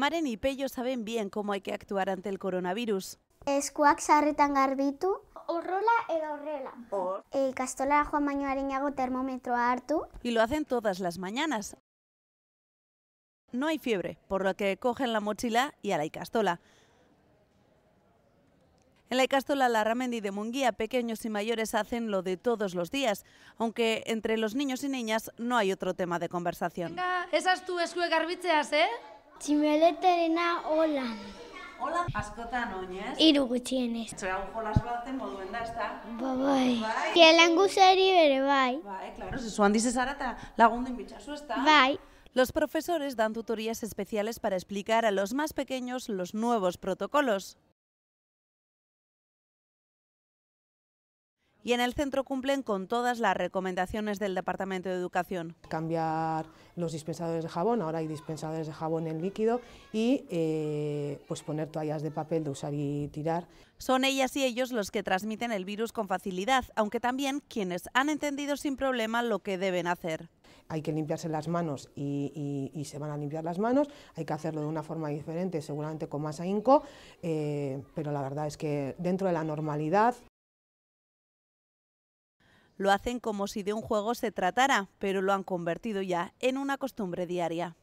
Maren y Pello saben bien cómo hay que actuar ante el coronavirus. Eskuak arritan garbitu. Horrola edo horrela. Hor. ikastolara joan hartu. Y lo hacen todas las mañanas. No hay fiebre, por lo que cogen la mochila y a la icastola. En la Icastola Ramendi de Munguía, pequeños y mayores hacen lo de todos los días, aunque entre los niños y niñas no hay otro tema de conversación. Venga, esas tú eskuek garbiteas, ¿eh? Tximeletarena holan. Hola, hola. askotan oinez? Iru gutxienez. Zera jolas batzen moduen da, ez da? Ba, bai. Bai. Kielan guzari bere, bai. Bai, claro, zesuan dizezara eta lagundu inbitxazu, ez da? Bai. Los profesores dan tutorías especiales para explicar a los más pequeños los nuevos protocolos. y en el centro cumplen con todas las recomendaciones del Departamento de Educación. Cambiar los dispensadores de jabón, ahora hay dispensadores de jabón en líquido y eh, pues poner toallas de papel de usar y tirar. Son ellas y ellos los que transmiten el virus con facilidad, aunque también quienes han entendido sin problema lo que deben hacer. Hay que limpiarse las manos y, se van a limpiar las manos, hay que hacerlo de una forma diferente, seguramente con más ahínco, eh, pero la verdad es que dentro de la normalidad lo hacen como si de un juego se tratara, pero lo han convertido ya en una costumbre diaria.